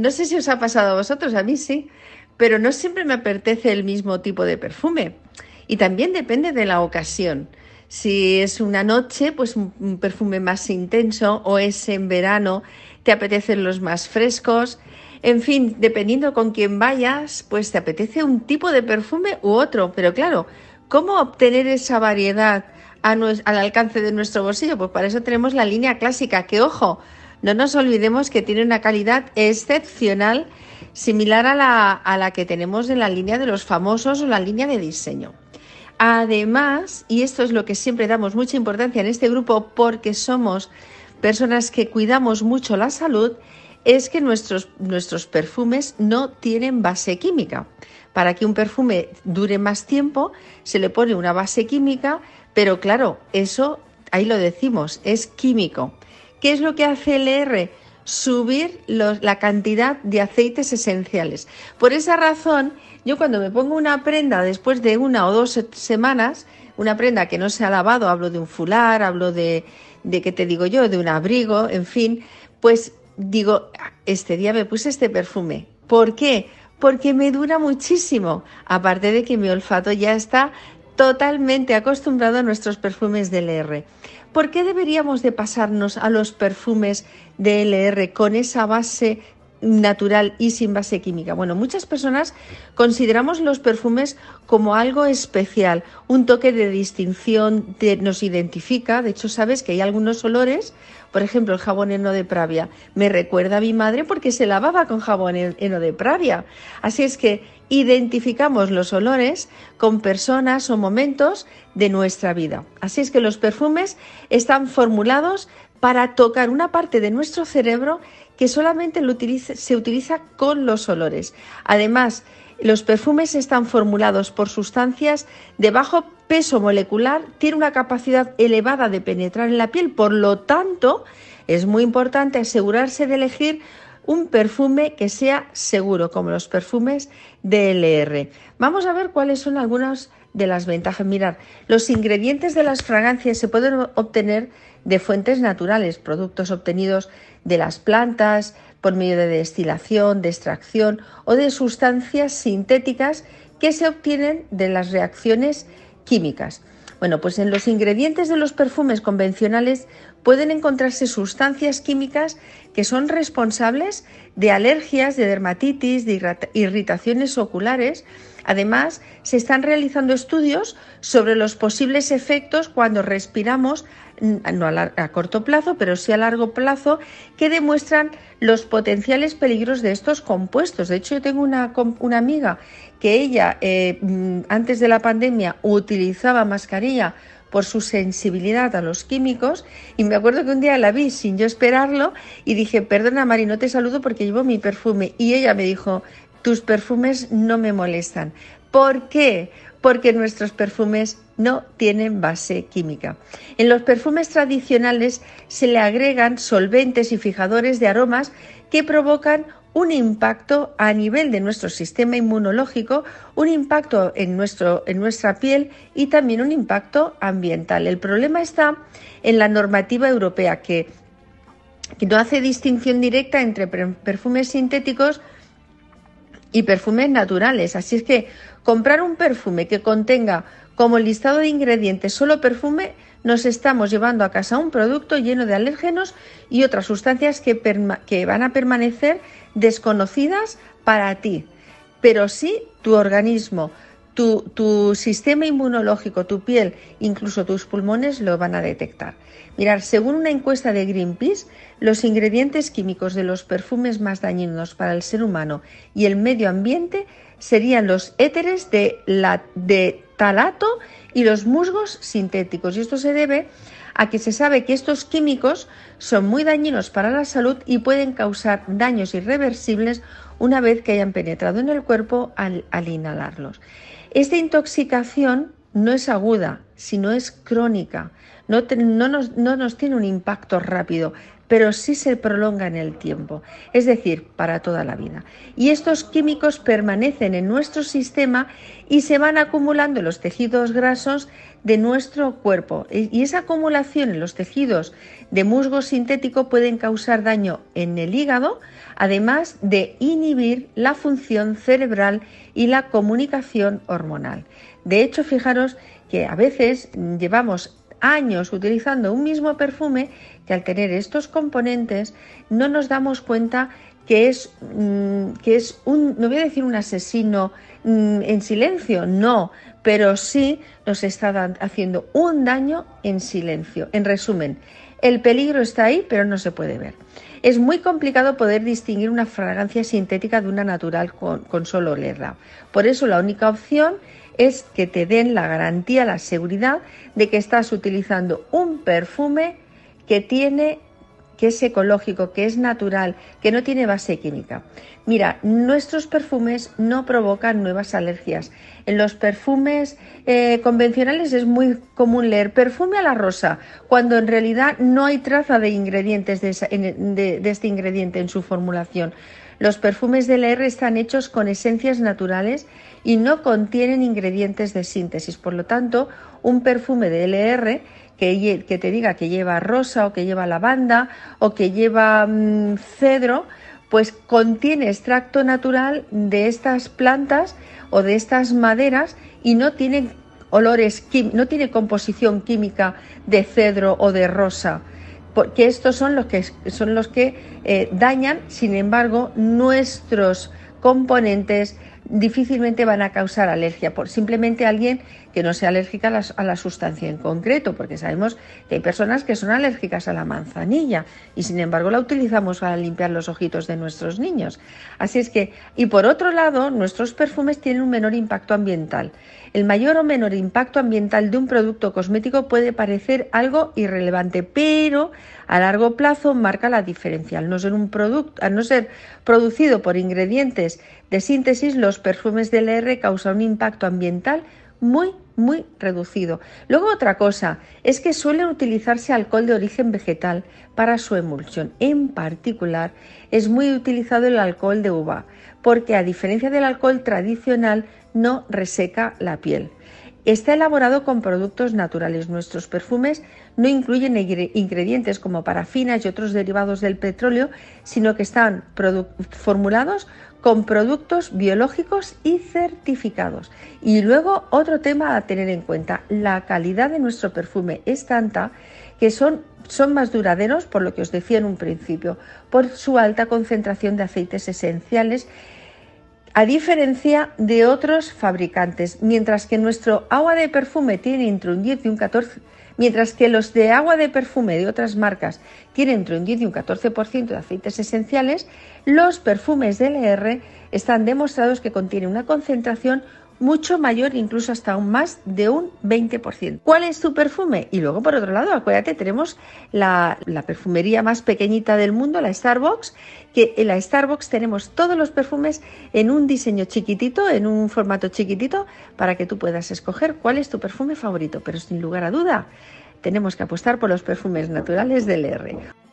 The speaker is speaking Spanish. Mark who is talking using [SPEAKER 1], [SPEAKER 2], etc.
[SPEAKER 1] no sé si os ha pasado a vosotros, a mí sí, pero no siempre me apetece el mismo tipo de perfume. Y también depende de la ocasión. Si es una noche, pues un perfume más intenso o es en verano, te apetecen los más frescos. En fin, dependiendo con quién vayas, pues te apetece un tipo de perfume u otro. Pero claro, ¿cómo obtener esa variedad al alcance de nuestro bolsillo? Pues para eso tenemos la línea clásica, que ojo, no nos olvidemos que tiene una calidad excepcional, similar a la, a la que tenemos en la línea de los famosos o la línea de diseño. Además, y esto es lo que siempre damos mucha importancia en este grupo porque somos personas que cuidamos mucho la salud, es que nuestros, nuestros perfumes no tienen base química. Para que un perfume dure más tiempo, se le pone una base química, pero claro, eso, ahí lo decimos, es químico. ¿Qué es lo que hace el e R Subir la cantidad de aceites esenciales. Por esa razón, yo cuando me pongo una prenda después de una o dos semanas, una prenda que no se ha lavado, hablo de un fular, hablo de, de qué te digo yo, de un abrigo, en fin, pues digo, este día me puse este perfume. ¿Por qué? Porque me dura muchísimo, aparte de que mi olfato ya está totalmente acostumbrado a nuestros perfumes de LR. ¿Por qué deberíamos de pasarnos a los perfumes de lr con esa base natural y sin base química. Bueno, muchas personas consideramos los perfumes como algo especial, un toque de distinción, que nos identifica, de hecho sabes que hay algunos olores, por ejemplo el jabón eno de pravia, me recuerda a mi madre porque se lavaba con jabón eno de pravia. Así es que identificamos los olores con personas o momentos de nuestra vida. Así es que los perfumes están formulados para tocar una parte de nuestro cerebro que solamente se utiliza con los olores. Además, los perfumes están formulados por sustancias de bajo peso molecular, tienen una capacidad elevada de penetrar en la piel, por lo tanto, es muy importante asegurarse de elegir un perfume que sea seguro, como los perfumes DLR. Vamos a ver cuáles son algunas de las ventajas. mirar los ingredientes de las fragancias se pueden obtener de fuentes naturales, productos obtenidos de las plantas por medio de destilación, de extracción o de sustancias sintéticas que se obtienen de las reacciones químicas. Bueno, pues en los ingredientes de los perfumes convencionales pueden encontrarse sustancias químicas que son responsables de alergias, de dermatitis, de irritaciones oculares, Además, se están realizando estudios sobre los posibles efectos cuando respiramos, mm, no a, corto plazo, pero sí a largo plazo, que demuestran los potenciales peligros de estos compuestos. De hecho, yo tengo una, amiga que ella, eh, mm, antes de la pandemia, utilizaba mascarilla por su sensibilidad a los químicos y me acuerdo que un día la vi sin yo esperarlo y dije, perdona Mari, no te saludo porque llevo mi perfume y ella me dijo, tus perfumes no me molestan. ¿Por qué? Porque nuestros perfumes no tienen base química. En los perfumes tradicionales se le agregan solventes y fijadores de aromas que provocan un impacto a nivel de nuestro sistema inmunológico, un impacto en, nuestro, en nuestra piel y también un impacto ambiental. El problema está en la normativa europea que no hace distinción directa entre perfumes sintéticos, y perfumes naturales. Así es que comprar un perfume que contenga como listado de ingredientes solo perfume, nos estamos llevando a casa un producto lleno de alérgenos y otras sustancias que, que van a permanecer desconocidas para ti, pero sí tu organismo tu, sistema inmunológico, tu piel, incluso tus pulmones lo van a detectar. Mirar, según una encuesta de Greenpeace, los ingredientes químicos de los perfumes más dañinos para el ser humano y el medio ambiente serían los éteres de, la, de talato y los musgos sintéticos. Y esto se debe a que se sabe que estos químicos son muy dañinos para la salud y pueden causar daños irreversibles una vez que hayan penetrado en el cuerpo al, inhalarlos. Esta intoxicación no es aguda, sino es crónica. No, nos, no nos tiene un impacto rápido, pero sí se prolonga en el tiempo, es decir, para toda la vida. Y estos químicos permanecen en nuestro sistema y se van acumulando en los tejidos grasos de nuestro cuerpo. Y esa acumulación en los tejidos de musgo sintético pueden causar daño en el hígado, además de inhibir la función cerebral y la comunicación hormonal. De hecho, fijaros que a veces llevamos años utilizando un mismo perfume que al tener estos componentes no nos damos cuenta que es, mm, que es un, no voy a decir un asesino mm, en silencio, no, pero sí nos está haciendo un daño en silencio. En resumen, el peligro está ahí, pero no se puede ver. Es muy complicado poder distinguir una fragancia sintética de una natural con, solo olerla. Por eso la única opción es que te den la garantía, la seguridad de que estás utilizando un perfume que tiene que es ecológico, que es natural, que no tiene base química. Mira, nuestros perfumes no provocan nuevas alergias. En los perfumes eh, convencionales es muy común leer perfume a la rosa, cuando en realidad no hay traza de ingredientes de este ingrediente en su formulación. Los perfumes de LR están hechos con esencias naturales y no contienen ingredientes de síntesis. Por lo tanto, un perfume de LR que, te diga que lleva rosa o que lleva lavanda o que lleva mm, cedro, pues contiene extracto natural de estas plantas o de estas maderas y no tiene olores, no tiene composición química de cedro o de rosa, porque estos son los que, son los que eh, dañan, sin embargo, nuestros componentes, difícilmente van a causar alergia, por simplemente alguien que no sea alérgica a la, sustancia en concreto, porque sabemos que hay personas que son alérgicas a la manzanilla y sin embargo la utilizamos para limpiar los ojitos de nuestros niños. Así es que, y por otro lado, nuestros perfumes tienen un menor impacto ambiental. El mayor o menor impacto ambiental de un producto cosmético puede parecer algo irrelevante, pero a largo plazo marca la diferencia. Al no ser un producto, al no ser producido por ingredientes de síntesis, los perfumes del LR e causan un impacto ambiental muy, muy reducido. Luego otra cosa es que suelen utilizarse alcohol de origen vegetal para su emulsión. En particular, es muy utilizado el alcohol de uva, porque a diferencia del alcohol tradicional, no reseca la piel. Está elaborado con productos naturales. Nuestros perfumes no incluyen ingredientes como parafinas y otros derivados del petróleo, sino que están formulados con productos biológicos y certificados. Y luego otro tema a tener en cuenta, la calidad de nuestro perfume es tanta que son, son más duraderos, por lo que os decía en un principio, por su alta concentración de aceites esenciales a diferencia de otros fabricantes, mientras que nuestro agua de perfume tiene entre un y un 14, mientras que los de agua de perfume de otras marcas tienen entre un 10 y un 14% de aceites esenciales, los perfumes de LR están demostrados que contienen una concentración mucho mayor, incluso hasta aún más de un 20%. ¿Cuál es tu perfume? Y luego, por otro lado, acuérdate, tenemos la, la perfumería más pequeñita del mundo, la Starbucks, que en la Starbucks tenemos todos los perfumes en un diseño chiquitito, en un formato chiquitito, para que tú puedas escoger cuál es tu perfume favorito. Pero sin lugar a duda, tenemos que apostar por los perfumes naturales del R.